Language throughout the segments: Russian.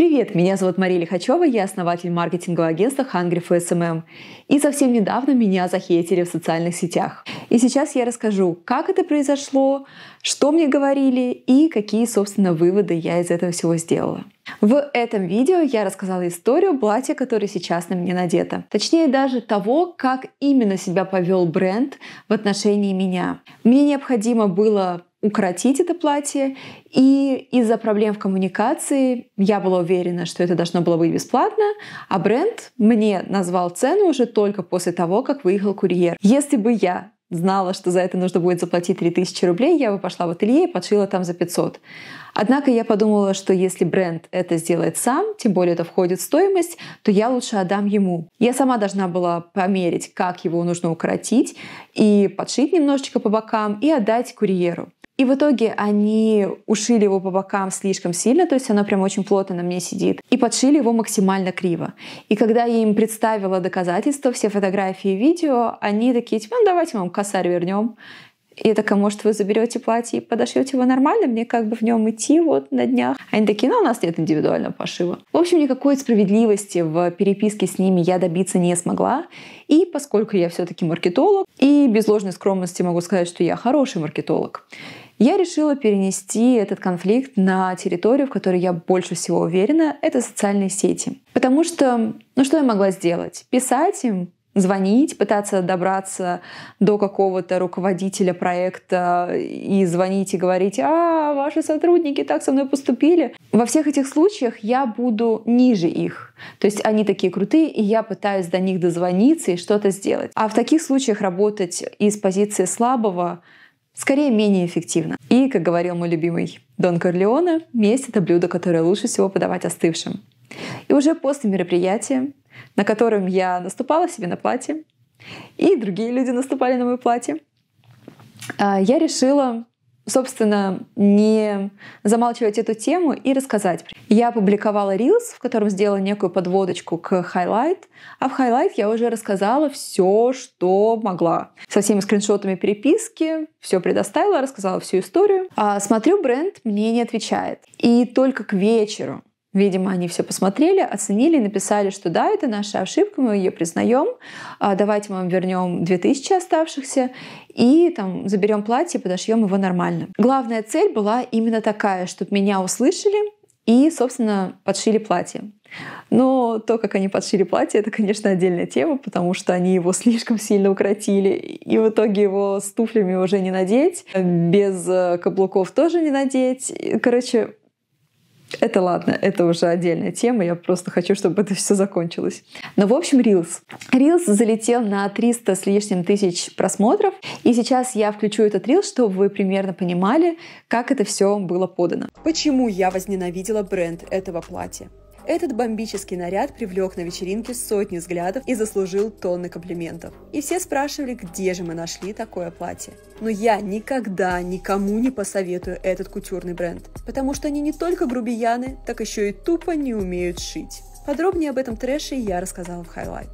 Привет, меня зовут Мария Лихачева, я основатель маркетингового агентства Hungry for SMM. И совсем недавно меня захейтили в социальных сетях. И сейчас я расскажу, как это произошло, что мне говорили и какие, собственно, выводы я из этого всего сделала. В этом видео я рассказала историю платья, которое сейчас на мне надето. Точнее, даже того, как именно себя повел бренд в отношении меня. Мне необходимо было укоротить это платье. И из-за проблем в коммуникации я была уверена, что это должно было быть бесплатно, а бренд мне назвал цену уже только после того, как выехал курьер. Если бы я знала, что за это нужно будет заплатить 3000 рублей, я бы пошла в ателье и подшила там за 500. Однако я подумала, что если бренд это сделает сам, тем более это входит в стоимость, то я лучше отдам ему. Я сама должна была померить, как его нужно укоротить, и подшить немножечко по бокам, и отдать курьеру. И в итоге они ушили его по бокам слишком сильно, то есть оно прям очень плотно на мне сидит, и подшили его максимально криво. И когда я им представила доказательства, все фотографии и видео, они такие, типа, ну давайте вам косарь вернем. И я такая, может, вы заберете платье и подошьете его нормально, мне как бы в нем идти вот на днях. Они такие, ну, у нас нет индивидуального пошива. В общем, никакой справедливости в переписке с ними я добиться не смогла. И поскольку я все-таки маркетолог, и без ложной скромности могу сказать, что я хороший маркетолог, я решила перенести этот конфликт на территорию, в которой я больше всего уверена, это социальные сети. Потому что, ну что я могла сделать? Писать им, звонить, пытаться добраться до какого-то руководителя проекта и звонить и говорить, а, ваши сотрудники так со мной поступили. Во всех этих случаях я буду ниже их. То есть они такие крутые, и я пытаюсь до них дозвониться и что-то сделать. А в таких случаях работать из позиции слабого Скорее, менее эффективно. И, как говорил мой любимый Дон Корлеоне, месть — это блюдо, которое лучше всего подавать остывшим. И уже после мероприятия, на котором я наступала себе на платье, и другие люди наступали на мое платье, а, я решила собственно, не замалчивать эту тему и рассказать. Я опубликовала Reels, в котором сделала некую подводочку к Highlight, а в Highlight я уже рассказала все, что могла. Со всеми скриншотами переписки, все предоставила, рассказала всю историю. А смотрю, бренд мне не отвечает. И только к вечеру Видимо, они все посмотрели, оценили, написали, что да, это наша ошибка, мы ее признаем, а, давайте мы вам вернем 2000 оставшихся и там заберем платье, подошьем его нормально. Главная цель была именно такая, чтобы меня услышали и, собственно, подшили платье. Но то, как они подшили платье, это, конечно, отдельная тема, потому что они его слишком сильно укоротили, и в итоге его с туфлями уже не надеть, без э, каблуков тоже не надеть. Короче, это ладно, это уже отдельная тема, я просто хочу, чтобы это все закончилось. Но, ну, в общем, Reels. Reels залетел на 300 с лишним тысяч просмотров, и сейчас я включу этот Reels, чтобы вы примерно понимали, как это все было подано. Почему я возненавидела бренд этого платья? Этот бомбический наряд привлек на вечеринке сотни взглядов и заслужил тонны комплиментов. И все спрашивали, где же мы нашли такое платье. Но я никогда никому не посоветую этот кутюрный бренд, потому что они не только грубияны, так еще и тупо не умеют шить. Подробнее об этом трэше я рассказала в хайлайт.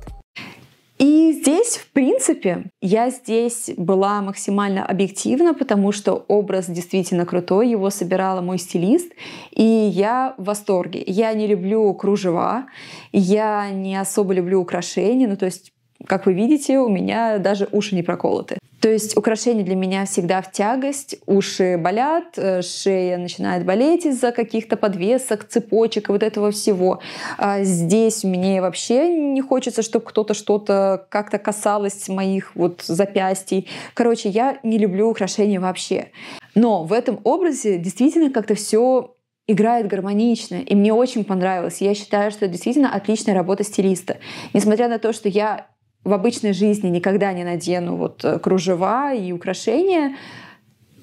Здесь, в принципе, я здесь была максимально объективна, потому что образ действительно крутой, его собирала мой стилист, и я в восторге. Я не люблю кружева, я не особо люблю украшения, ну то есть, как вы видите, у меня даже уши не проколоты. То есть украшения для меня всегда в тягость, уши болят, э, шея начинает болеть из-за каких-то подвесок, цепочек и вот этого всего. А здесь мне вообще не хочется, чтобы кто-то что-то как-то касалось моих вот запястий. Короче, я не люблю украшения вообще. Но в этом образе действительно как-то все играет гармонично, и мне очень понравилось. Я считаю, что это действительно отличная работа стилиста. Несмотря на то, что я в обычной жизни никогда не надену вот э, кружева и украшения.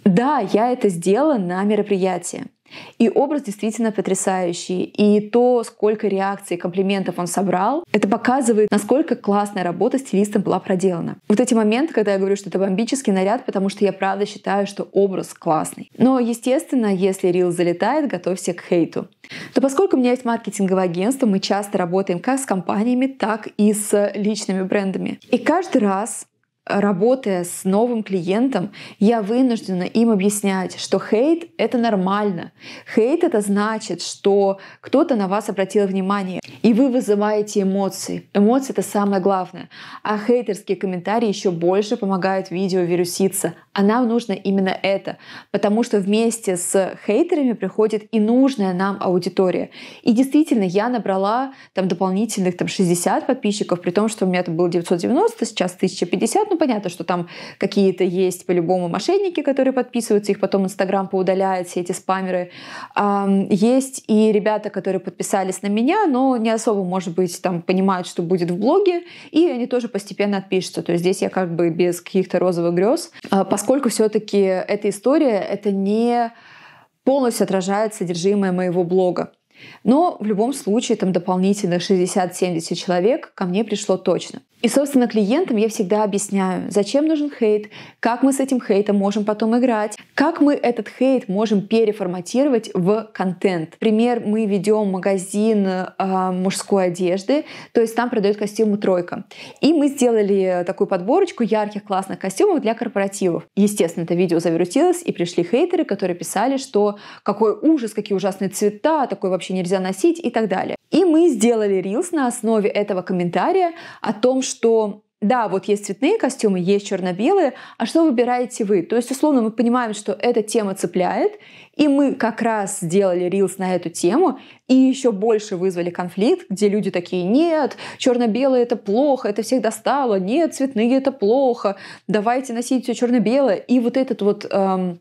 Да, я это сделала на мероприятии. И образ действительно потрясающий. И то, сколько реакций, комплиментов он собрал, это показывает, насколько классная работа стилистом была проделана. Вот эти моменты, когда я говорю, что это бомбический наряд, потому что я правда считаю, что образ классный. Но, естественно, если рил залетает, готовься к хейту. То поскольку у меня есть маркетинговое агентство, мы часто работаем как с компаниями, так и с личными брендами. И каждый раз работая с новым клиентом, я вынуждена им объяснять, что хейт — это нормально. Хейт — это значит, что кто-то на вас обратил внимание, и вы вызываете эмоции. Эмоции — это самое главное. А хейтерские комментарии еще больше помогают видео вируситься, а нам нужно именно это, потому что вместе с хейтерами приходит и нужная нам аудитория. И действительно, я набрала там дополнительных там 60 подписчиков, при том, что у меня это было 990, сейчас 1050, ну понятно, что там какие-то есть по-любому мошенники, которые подписываются, их потом Инстаграм поудаляет, все эти спамеры. Есть и ребята, которые подписались на меня, но не особо, может быть, там понимают, что будет в блоге, и они тоже постепенно отпишутся. То есть здесь я как бы без каких-то розовых грез, а, поскольку все-таки эта история это не полностью отражает содержимое моего блога. Но в любом случае там дополнительно 60-70 человек ко мне пришло точно. И, собственно, клиентам я всегда объясняю, зачем нужен хейт, как мы с этим хейтом можем потом играть, как мы этот хейт можем переформатировать в контент. Пример, мы ведем магазин э, мужской одежды, то есть там продают костюмы тройка. И мы сделали такую подборочку ярких классных костюмов для корпоративов. Естественно, это видео завирусилось, и пришли хейтеры, которые писали, что какой ужас, какие ужасные цвета, такой вообще нельзя носить и так далее. И мы сделали рилс на основе этого комментария о том, что что да, вот есть цветные костюмы, есть черно-белые, а что выбираете вы? То есть, условно, мы понимаем, что эта тема цепляет, и мы как раз сделали рилс на эту тему, и еще больше вызвали конфликт, где люди такие, нет, черно-белое это плохо, это всех достало, нет, цветные это плохо, давайте носить все черно-белое. И вот этот вот эм,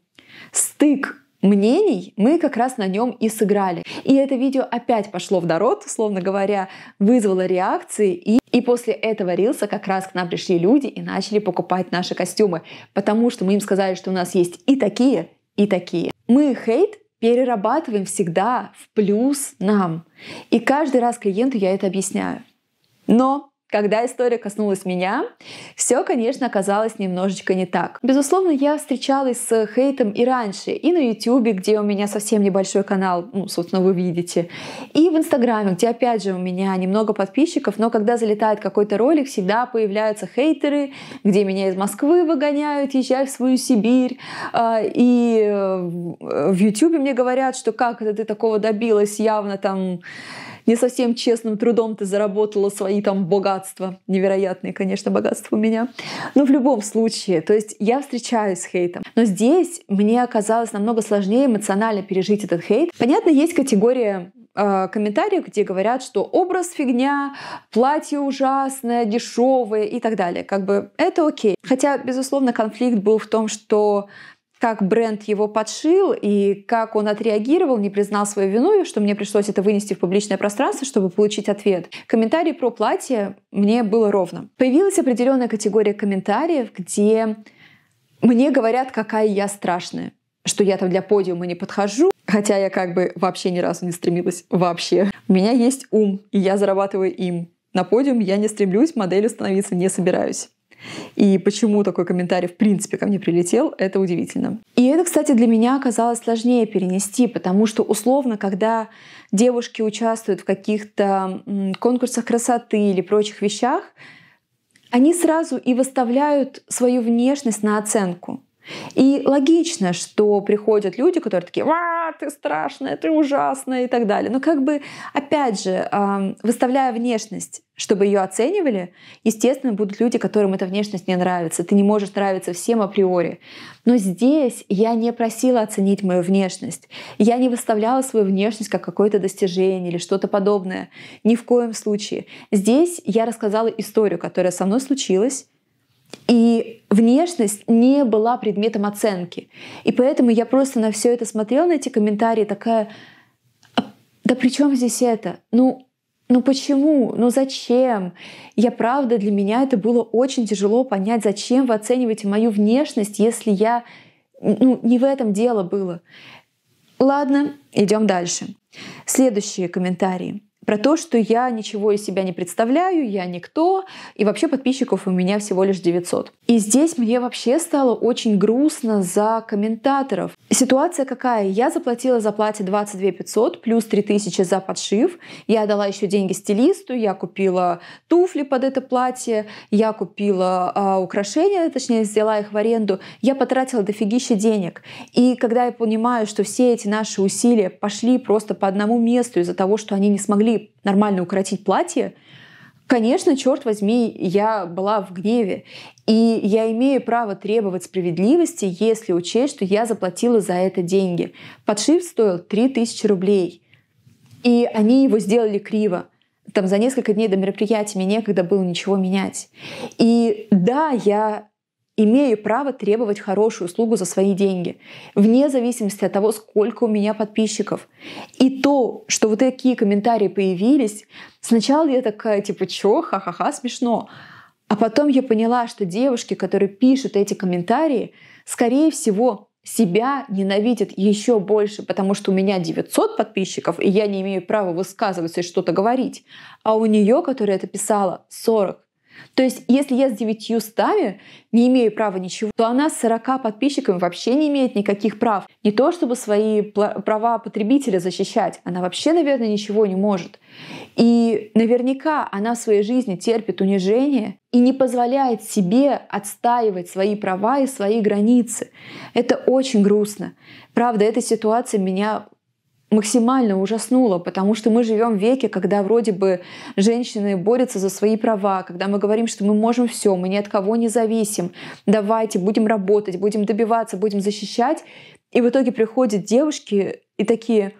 стык мнений мы как раз на нем и сыграли. И это видео опять пошло в народ, условно говоря, вызвало реакции, и, и после этого рилса как раз к нам пришли люди и начали покупать наши костюмы, потому что мы им сказали, что у нас есть и такие, и такие. Мы хейт перерабатываем всегда в плюс нам. И каждый раз клиенту я это объясняю. Но когда история коснулась меня, все, конечно, оказалось немножечко не так. Безусловно, я встречалась с хейтом и раньше, и на YouTube, где у меня совсем небольшой канал, ну, собственно, вы видите, и в Инстаграме, где, опять же, у меня немного подписчиков, но когда залетает какой-то ролик, всегда появляются хейтеры, где меня из Москвы выгоняют, езжай в свою Сибирь, а, и э, в YouTube мне говорят, что как это ты такого добилась, явно там не совсем честным трудом ты заработала свои там богатства. Невероятные, конечно, богатства у меня. Но в любом случае, то есть я встречаюсь с хейтом. Но здесь мне оказалось намного сложнее эмоционально пережить этот хейт. Понятно, есть категория а, комментариев, где говорят, что образ фигня, платье ужасное, дешевое и так далее. Как бы это окей. Хотя, безусловно, конфликт был в том, что как бренд его подшил и как он отреагировал, не признал свою вину, и что мне пришлось это вынести в публичное пространство, чтобы получить ответ. Комментарий про платье мне было ровно. Появилась определенная категория комментариев, где мне говорят, какая я страшная что я там для подиума не подхожу, хотя я как бы вообще ни разу не стремилась вообще. У меня есть ум, и я зарабатываю им. На подиум я не стремлюсь, моделью становиться не собираюсь. И почему такой комментарий в принципе ко мне прилетел, это удивительно. И это, кстати, для меня оказалось сложнее перенести, потому что условно, когда девушки участвуют в каких-то конкурсах красоты или прочих вещах, они сразу и выставляют свою внешность на оценку. И логично, что приходят люди, которые такие, а, ты страшная, ты ужасная и так далее. Но как бы, опять же, выставляя внешность, чтобы ее оценивали, естественно, будут люди, которым эта внешность не нравится. Ты не можешь нравиться всем априори. Но здесь я не просила оценить мою внешность. Я не выставляла свою внешность как какое-то достижение или что-то подобное. Ни в коем случае. Здесь я рассказала историю, которая со мной случилась, и внешность не была предметом оценки. И поэтому я просто на все это смотрела, на эти комментарии, такая, «А, да при чем здесь это? Ну, ну почему? Ну зачем? Я правда, для меня это было очень тяжело понять, зачем вы оцениваете мою внешность, если я... Ну, не в этом дело было. Ладно, идем дальше. Следующие комментарии про то, что я ничего из себя не представляю, я никто, и вообще подписчиков у меня всего лишь 900. И здесь мне вообще стало очень грустно за комментаторов. Ситуация какая? Я заплатила за платье 22 500 плюс 3000 за подшив, я дала еще деньги стилисту, я купила туфли под это платье, я купила э, украшения, точнее взяла их в аренду, я потратила дофигища денег. И когда я понимаю, что все эти наши усилия пошли просто по одному месту из-за того, что они не смогли смогли нормально укоротить платье, конечно, черт возьми, я была в гневе. И я имею право требовать справедливости, если учесть, что я заплатила за это деньги. Подшив стоил 3000 рублей. И они его сделали криво. Там за несколько дней до мероприятия мне некогда было ничего менять. И да, я имею право требовать хорошую услугу за свои деньги, вне зависимости от того, сколько у меня подписчиков. И то, что вот такие комментарии появились, сначала я такая, типа, чё, ха-ха-ха, смешно. А потом я поняла, что девушки, которые пишут эти комментарии, скорее всего, себя ненавидят еще больше, потому что у меня 900 подписчиков, и я не имею права высказываться и что-то говорить. А у нее, которая это писала, 40. То есть, если я с 9 стами не имею права ничего, то она с 40 подписчиками вообще не имеет никаких прав. Не то, чтобы свои права потребителя защищать, она вообще, наверное, ничего не может. И наверняка она в своей жизни терпит унижение и не позволяет себе отстаивать свои права и свои границы. Это очень грустно. Правда, эта ситуация меня максимально ужаснуло, потому что мы живем в веке, когда вроде бы женщины борются за свои права, когда мы говорим, что мы можем все, мы ни от кого не зависим, давайте будем работать, будем добиваться, будем защищать. И в итоге приходят девушки и такие,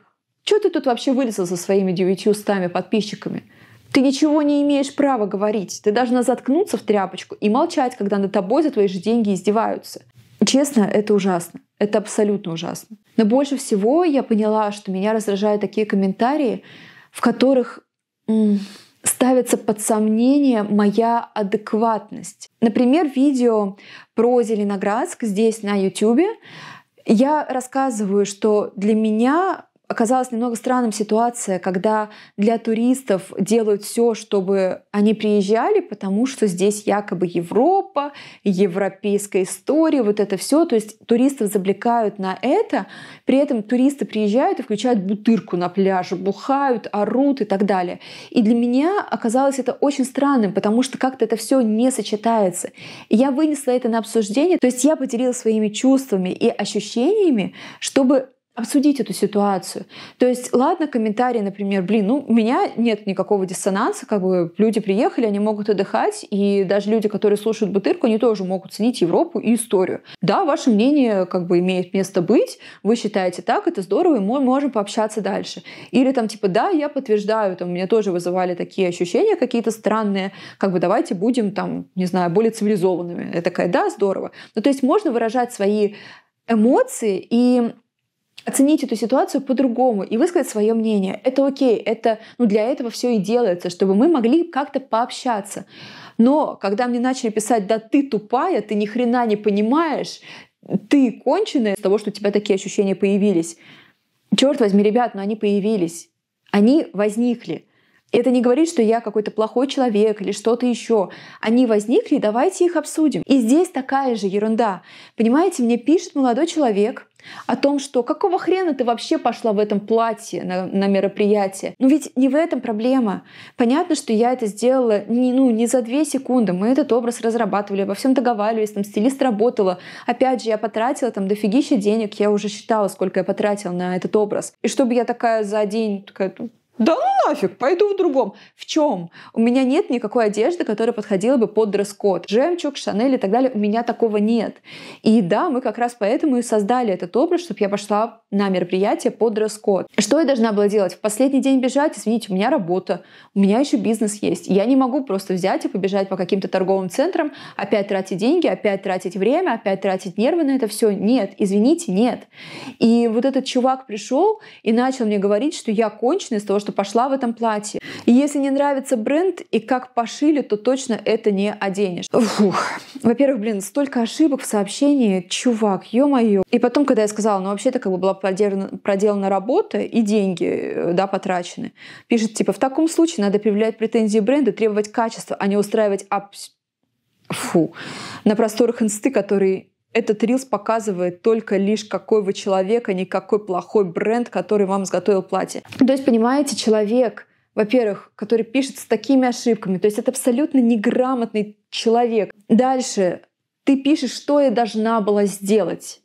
что ты тут вообще вылезла со своими девятью подписчиками? Ты ничего не имеешь права говорить. Ты должна заткнуться в тряпочку и молчать, когда над тобой за твои же деньги издеваются. Честно, это ужасно. Это абсолютно ужасно. Но больше всего я поняла, что меня раздражают такие комментарии, в которых ставится под сомнение моя адекватность. Например, видео про Зеленоградск здесь на YouTube. Я рассказываю, что для меня оказалась немного странным ситуация, когда для туристов делают все, чтобы они приезжали, потому что здесь якобы Европа, европейская история, вот это все. То есть туристов завлекают на это. При этом туристы приезжают и включают бутырку на пляже, бухают, орут и так далее. И для меня оказалось это очень странным, потому что как-то это все не сочетается. И я вынесла это на обсуждение, то есть я поделилась своими чувствами и ощущениями, чтобы обсудить эту ситуацию. То есть, ладно, комментарии, например, блин, ну, у меня нет никакого диссонанса, как бы люди приехали, они могут отдыхать, и даже люди, которые слушают Бутырку, они тоже могут ценить Европу и историю. Да, ваше мнение как бы имеет место быть, вы считаете так, это здорово, и мы можем пообщаться дальше. Или там типа, да, я подтверждаю, там, у меня тоже вызывали такие ощущения какие-то странные, как бы давайте будем там, не знаю, более цивилизованными. Я такая, да, здорово. Ну, то есть можно выражать свои эмоции и оценить эту ситуацию по-другому и высказать свое мнение. Это окей, это, ну, для этого все и делается, чтобы мы могли как-то пообщаться. Но когда мне начали писать, да ты тупая, ты ни хрена не понимаешь, ты конченая из того, что у тебя такие ощущения появились. Черт возьми, ребят, но ну, они появились. Они возникли. Это не говорит, что я какой-то плохой человек или что-то еще. Они возникли, давайте их обсудим. И здесь такая же ерунда. Понимаете, мне пишет молодой человек, о том, что какого хрена ты вообще пошла в этом платье на, на мероприятие. Ну ведь не в этом проблема. Понятно, что я это сделала не, ну, не за две секунды. Мы этот образ разрабатывали, во всем договаривались, там стилист работала. Опять же, я потратила там дофигища денег, я уже считала, сколько я потратила на этот образ. И чтобы я такая за день такая, ну, да ну нафиг, пойду в другом. В чем? У меня нет никакой одежды, которая подходила бы под дресс-код. Жемчуг, Шанель и так далее. У меня такого нет. И да, мы как раз поэтому и создали этот образ, чтобы я пошла на мероприятие под дресс-код. Что я должна была делать? В последний день бежать? Извините, у меня работа, у меня еще бизнес есть. Я не могу просто взять и побежать по каким-то торговым центрам, опять тратить деньги, опять тратить время, опять тратить нервы на это все. Нет, извините, нет. И вот этот чувак пришел и начал мне говорить, что я кончена из того, что пошла в этом платье. И если не нравится бренд и как пошили, то точно это не оденешь. Фух. Во-первых, блин, столько ошибок в сообщении, чувак, ё-моё. И потом, когда я сказала, ну вообще-то как бы была проделана, проделана работа и деньги, э, да, потрачены, пишет, типа, в таком случае надо предъявлять претензии бренда, требовать качества, а не устраивать абс... Фу. На просторах инсты, которые этот рилс показывает только лишь, какой вы человек, а не какой плохой бренд, который вам изготовил платье. То есть, понимаете, человек, во-первых, который пишет с такими ошибками, то есть это абсолютно неграмотный человек. Дальше ты пишешь, что я должна была сделать.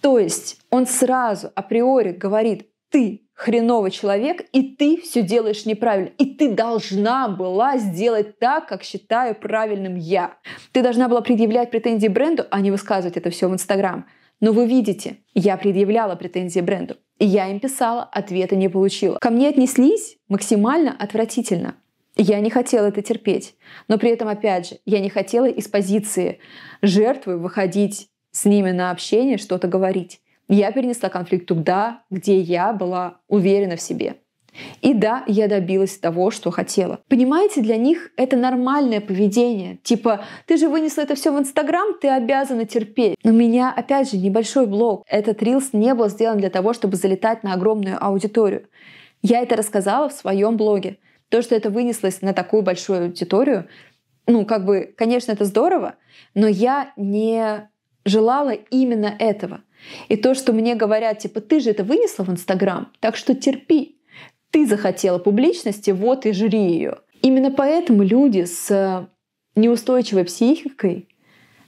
То есть он сразу априори говорит, ты хреновый человек, и ты все делаешь неправильно. И ты должна была сделать так, как считаю правильным я. Ты должна была предъявлять претензии бренду, а не высказывать это все в Инстаграм. Но вы видите, я предъявляла претензии бренду. И я им писала, ответа не получила. Ко мне отнеслись максимально отвратительно. Я не хотела это терпеть. Но при этом, опять же, я не хотела из позиции жертвы выходить с ними на общение, что-то говорить. Я перенесла конфликт туда, где я была уверена в себе. И да, я добилась того, что хотела. Понимаете, для них это нормальное поведение. Типа, ты же вынесла это все в Инстаграм, ты обязана терпеть. Но у меня, опять же, небольшой блог. Этот рилс не был сделан для того, чтобы залетать на огромную аудиторию. Я это рассказала в своем блоге. То, что это вынеслось на такую большую аудиторию, ну, как бы, конечно, это здорово, но я не желала именно этого. И то, что мне говорят, типа, ты же это вынесла в Инстаграм, так что терпи. Ты захотела публичности, вот и жри ее. Именно поэтому люди с э, неустойчивой психикой,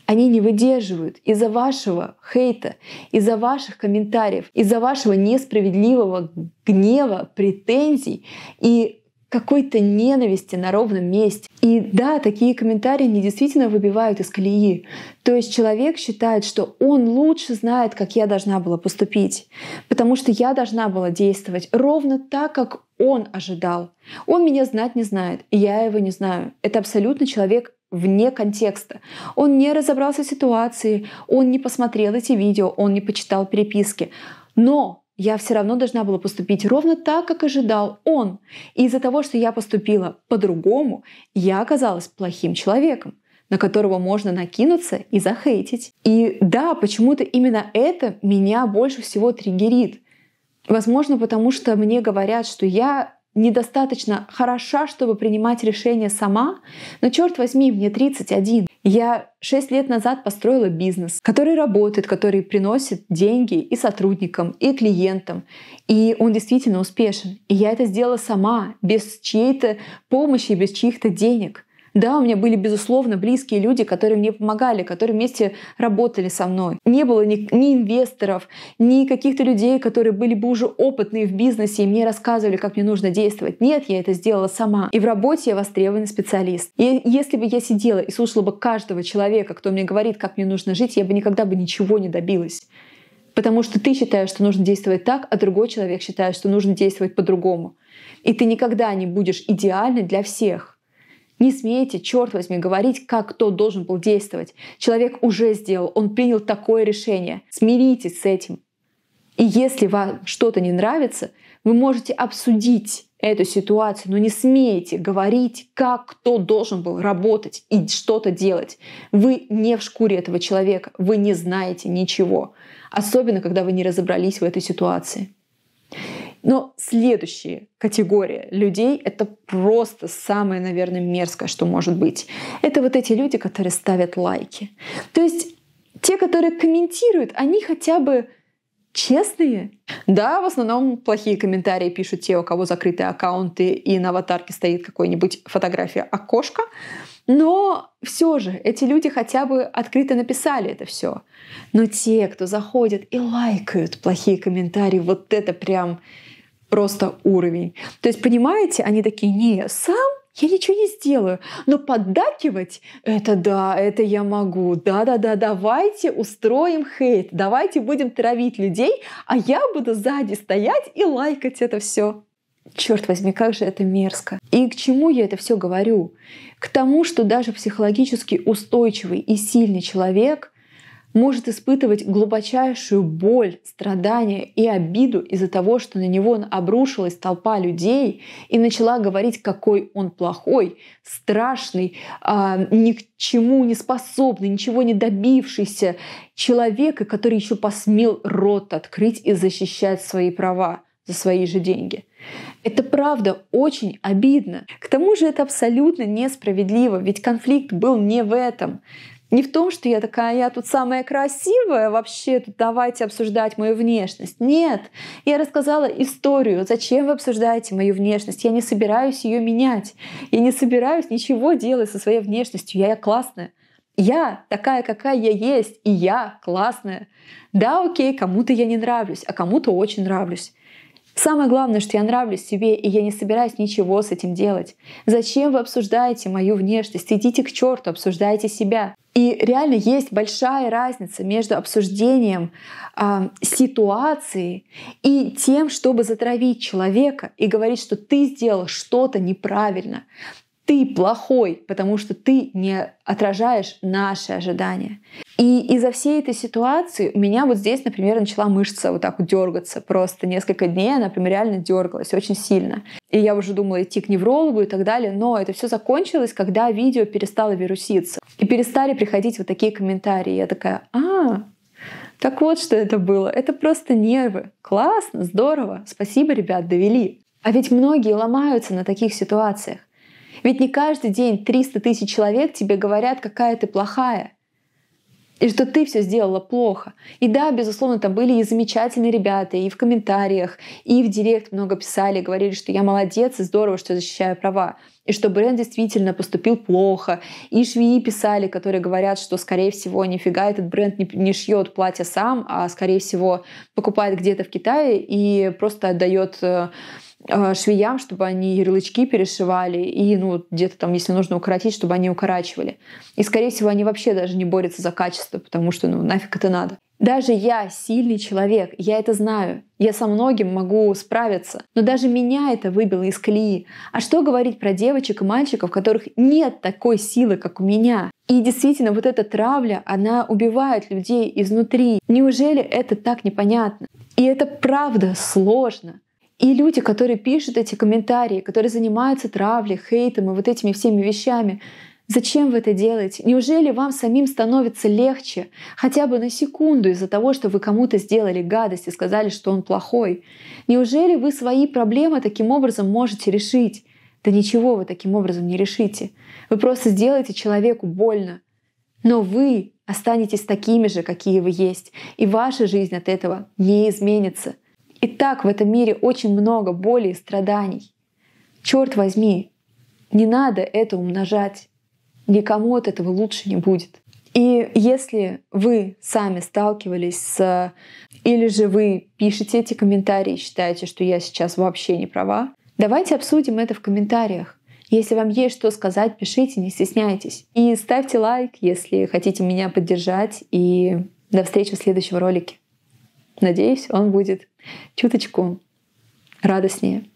они не выдерживают из-за вашего хейта, из-за ваших комментариев, из-за вашего несправедливого гнева, претензий и какой-то ненависти на ровном месте. И да, такие комментарии не действительно выбивают из колеи. То есть человек считает, что он лучше знает, как я должна была поступить, потому что я должна была действовать ровно так, как он ожидал. Он меня знать не знает, и я его не знаю. Это абсолютно человек вне контекста. Он не разобрался в ситуации, он не посмотрел эти видео, он не почитал переписки. Но я все равно должна была поступить ровно так, как ожидал он. И из-за того, что я поступила по-другому, я оказалась плохим человеком, на которого можно накинуться и захейтить. И да, почему-то именно это меня больше всего триггерит. Возможно, потому что мне говорят, что я недостаточно хороша, чтобы принимать решения сама, но черт возьми, мне 31. Я шесть лет назад построила бизнес, который работает, который приносит деньги и сотрудникам, и клиентам. И он действительно успешен. И я это сделала сама, без чьей-то помощи, без чьих-то денег. Да, у меня были, безусловно, близкие люди, которые мне помогали, которые вместе работали со мной. Не было ни, ни инвесторов, ни каких-то людей, которые были бы уже опытные в бизнесе и мне рассказывали, как мне нужно действовать. Нет, я это сделала сама. И в работе я востребованный специалист. И если бы я сидела и слушала бы каждого человека, кто мне говорит, как мне нужно жить, я бы никогда бы ничего не добилась. Потому что ты считаешь, что нужно действовать так, а другой человек считает, что нужно действовать по-другому. И ты никогда не будешь идеальной для всех. Не смейте, черт возьми, говорить, как кто должен был действовать. Человек уже сделал, он принял такое решение. Смиритесь с этим. И если вам что-то не нравится, вы можете обсудить эту ситуацию, но не смейте говорить, как кто должен был работать и что-то делать. Вы не в шкуре этого человека, вы не знаете ничего, особенно когда вы не разобрались в этой ситуации. Но следующая категория людей — это просто самое, наверное, мерзкое, что может быть. Это вот эти люди, которые ставят лайки. То есть те, которые комментируют, они хотя бы честные? Да, в основном плохие комментарии пишут те, у кого закрытые аккаунты и на аватарке стоит какой-нибудь фотография окошка. Но все же эти люди хотя бы открыто написали это все. Но те, кто заходят и лайкают плохие комментарии, вот это прям просто уровень. То есть, понимаете, они такие, не, сам я ничего не сделаю. Но поддакивать — это да, это я могу. Да-да-да, давайте устроим хейт, давайте будем травить людей, а я буду сзади стоять и лайкать это все. Черт возьми, как же это мерзко. И к чему я это все говорю? К тому, что даже психологически устойчивый и сильный человек — может испытывать глубочайшую боль, страдание и обиду из-за того, что на него обрушилась толпа людей и начала говорить, какой он плохой, страшный, а, ни к чему не способный, ничего не добившийся человека, который еще посмел рот открыть и защищать свои права за свои же деньги. Это правда очень обидно. К тому же это абсолютно несправедливо, ведь конфликт был не в этом не в том, что я такая, я тут самая красивая, вообще тут давайте обсуждать мою внешность. Нет, я рассказала историю, зачем вы обсуждаете мою внешность. Я не собираюсь ее менять. Я не собираюсь ничего делать со своей внешностью. Я, я классная. Я такая, какая я есть, и я классная. Да, окей, кому-то я не нравлюсь, а кому-то очень нравлюсь. Самое главное, что я нравлюсь себе, и я не собираюсь ничего с этим делать. Зачем вы обсуждаете мою внешность? Идите к черту, обсуждайте себя. И реально есть большая разница между обсуждением э, ситуации и тем, чтобы затравить человека и говорить, что ты сделал что-то неправильно, ты плохой, потому что ты не отражаешь наши ожидания. И из-за всей этой ситуации у меня вот здесь, например, начала мышца вот так вот дергаться. Просто несколько дней она прям реально дергалась очень сильно. И я уже думала идти к неврологу и так далее, но это все закончилось, когда видео перестало вируситься. И перестали приходить вот такие комментарии. Я такая, а, так вот что это было. Это просто нервы. Классно, здорово. Спасибо, ребят, довели. А ведь многие ломаются на таких ситуациях. Ведь не каждый день 300 тысяч человек тебе говорят, какая ты плохая. И что ты все сделала плохо. И да, безусловно, там были и замечательные ребята, и в комментариях, и в директ много писали, говорили, что я молодец и здорово, что защищаю права, и что бренд действительно поступил плохо. И швеи писали, которые говорят, что, скорее всего, нифига этот бренд не, не шьет платье сам, а, скорее всего, покупает где-то в Китае и просто отдает э, Э, швеям, чтобы они ярлычки перешивали, и ну, где-то там, если нужно укоротить, чтобы они укорачивали. И, скорее всего, они вообще даже не борются за качество, потому что ну нафиг это надо. Даже я сильный человек, я это знаю. Я со многим могу справиться. Но даже меня это выбило из колеи. А что говорить про девочек и мальчиков, которых нет такой силы, как у меня? И действительно, вот эта травля, она убивает людей изнутри. Неужели это так непонятно? И это правда сложно. И люди, которые пишут эти комментарии, которые занимаются травлей, хейтом и вот этими всеми вещами, Зачем вы это делаете? Неужели вам самим становится легче хотя бы на секунду из-за того, что вы кому-то сделали гадость и сказали, что он плохой? Неужели вы свои проблемы таким образом можете решить? Да ничего вы таким образом не решите. Вы просто сделаете человеку больно. Но вы останетесь такими же, какие вы есть, и ваша жизнь от этого не изменится. И так в этом мире очень много боли и страданий. Черт возьми, не надо это умножать. Никому от этого лучше не будет. И если вы сами сталкивались с... Или же вы пишете эти комментарии и считаете, что я сейчас вообще не права, давайте обсудим это в комментариях. Если вам есть что сказать, пишите, не стесняйтесь. И ставьте лайк, если хотите меня поддержать. И до встречи в следующем ролике. Надеюсь, он будет чуточку радостнее.